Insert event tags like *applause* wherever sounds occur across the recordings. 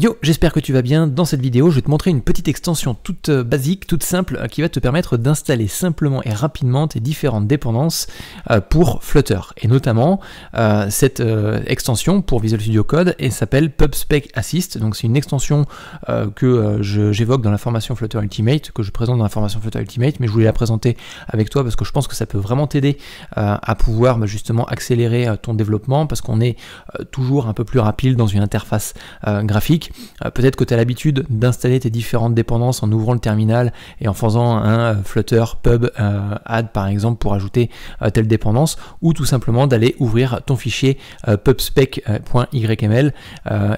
Yo, j'espère que tu vas bien. Dans cette vidéo, je vais te montrer une petite extension toute euh, basique, toute simple, euh, qui va te permettre d'installer simplement et rapidement tes différentes dépendances euh, pour Flutter. Et notamment, cette extension pour Visual Studio Code et s'appelle PubSpec Assist. Donc c'est une extension que j'évoque dans la formation Flutter Ultimate, que je présente dans la formation Flutter Ultimate, mais je voulais la présenter avec toi parce que je pense que ça peut vraiment t'aider à pouvoir bah, justement accélérer ton développement parce qu'on est toujours un peu plus rapide dans une interface graphique euh, peut-être que tu as l'habitude d'installer tes différentes dépendances en ouvrant le terminal et en faisant un euh, Flutter pub euh, add par exemple pour ajouter telle dépendance ou tout simplement d'aller ouvrir ton fichier pubspec.yml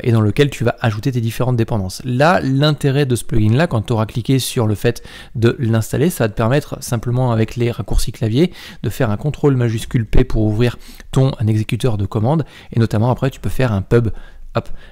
et dans lequel tu vas ajouter tes différentes dépendances. Là, l'intérêt de ce plugin là, quand tu auras cliqué sur le fait de l'installer, ça va te permettre simplement avec les raccourcis clavier de faire un contrôle majuscule P pour ouvrir ton exécuteur de commande et notamment après tu peux faire un pub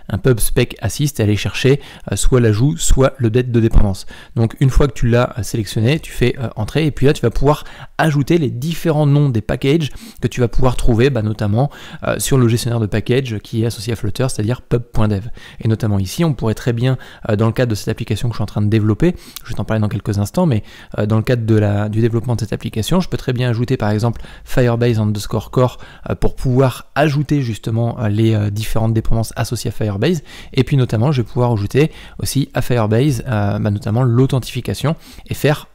un pub spec assist et aller chercher euh, soit l'ajout, soit le dette de dépendance. Donc une fois que tu l'as euh, sélectionné, tu fais euh, entrer et puis là tu vas pouvoir ajouter les différents noms des packages que tu vas pouvoir trouver bah, notamment sur le gestionnaire de package qui est associé à Flutter, c'est-à-dire pub.dev. Et notamment ici, on pourrait très bien, dans le cadre de cette application que je suis en train de développer, je vais t'en parler dans quelques instants, mais dans le cadre du développement de cette application, je peux très bien ajouter par exemple Firebase underscore core pour pouvoir ajouter justement les différentes dépendances associées aussi à Firebase. Et puis notamment, je vais pouvoir ajouter aussi à Firebase, euh, bah, notamment l'authentification et faire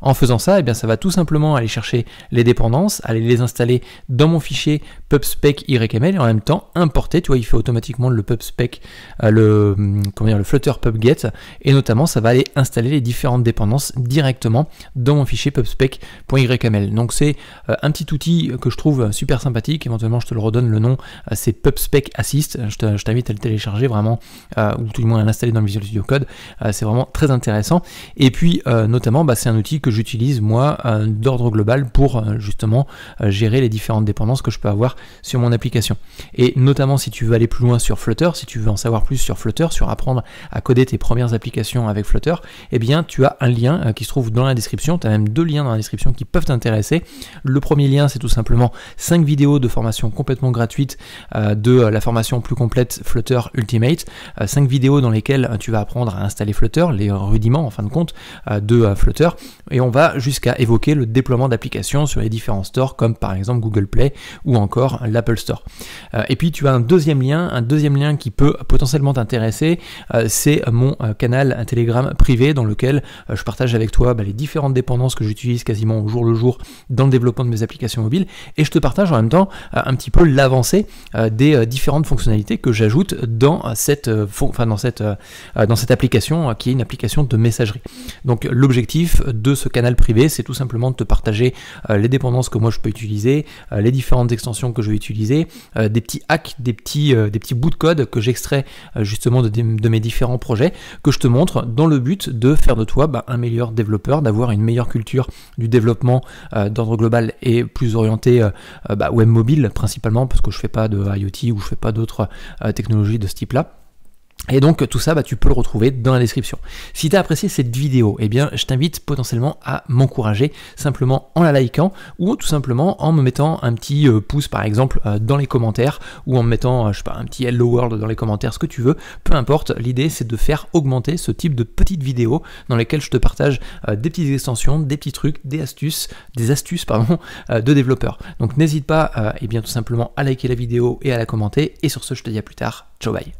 en faisant ça, eh bien, ça va tout simplement aller chercher les dépendances, aller les installer dans mon fichier pubspec et en même temps importer. Tu vois, il fait automatiquement le pubspec, euh, le, hum, comment dire, le flutter pubget et notamment ça va aller installer les différentes dépendances directement dans mon fichier pubspec.yml. Donc c'est euh, un petit outil que je trouve super sympathique. Éventuellement, je te le redonne le nom, euh, c'est pubspec assist. Je t'invite à le télécharger vraiment ou tout le moins à l'installer dans le Visual Studio Code. c'est vraiment très intéressant. Et puis notamment, bah, c'est un outil que j'utilise moi euh, d'ordre global pour euh, justement euh, gérer les différentes dépendances que je peux avoir sur mon application. Et notamment si tu veux aller plus loin sur Flutter, si tu veux en savoir plus sur Flutter, sur apprendre à coder tes premières applications avec Flutter, eh bien tu as un lien qui se trouve dans la description, tu as même deux liens dans la description qui peuvent t'intéresser. Le premier lien c'est tout simplement cinq vidéos de formation complètement gratuite de la formation plus complète Flutter Ultimate, 5 vidéos dans lesquelles tu vas apprendre à installer Flutter, les rudiments en fin de compte de Flutter et on va jusqu'à évoquer le déploiement d'applications sur les différents stores, comme par exemple Google Play ou encore l'Apple Store. Euh, et puis tu as un deuxième lien, un deuxième lien qui peut potentiellement t'intéresser, euh, c'est mon euh, canal Telegram privé dans lequel je partage avec toi bah, les différentes dépendances que j'utilise quasiment au jour le jour dans le développement de mes applications mobiles, et je te partage en même temps un petit peu l'avancée des différentes fonctionnalités que j'ajoute dans cette, enfin dans cette, dans cette application qui est une application de messagerie. Donc l'objectif de ce canal privé, c'est tout simplement de te partager euh, les dépendances que moi je peux utiliser, euh, les différentes extensions que je vais utiliser, euh, des petits hacks, des petits, des petits bouts de code que j'extrais justement de, mes différents projets, que je te montre dans le but de faire de toi bah, un meilleur développeur, d'avoir une meilleure culture du développement d'ordre global et plus orienté bah, web mobile principalement, parce que je fais pas de IoT ou je fais pas d'autres technologies de ce type-là. Et donc tout ça, bah, tu peux le retrouver dans la description. Si tu as apprécié cette vidéo, eh bien, je t'invite potentiellement à m'encourager simplement en la likant ou tout simplement en me mettant un petit euh, pouce par exemple euh, dans les commentaires ou en me mettant euh, je sais pas, un petit hello world dans les commentaires, ce que tu veux. Peu importe, l'idée c'est de faire augmenter ce type de petites vidéos dans lesquelles je te partage des petites extensions, des petits trucs, des astuces, des astuces pardon, *laughs* de développeurs. Donc n'hésite pas eh bien, tout simplement à liker la vidéo et à la commenter. Et sur ce, je te dis à plus tard. Ciao bye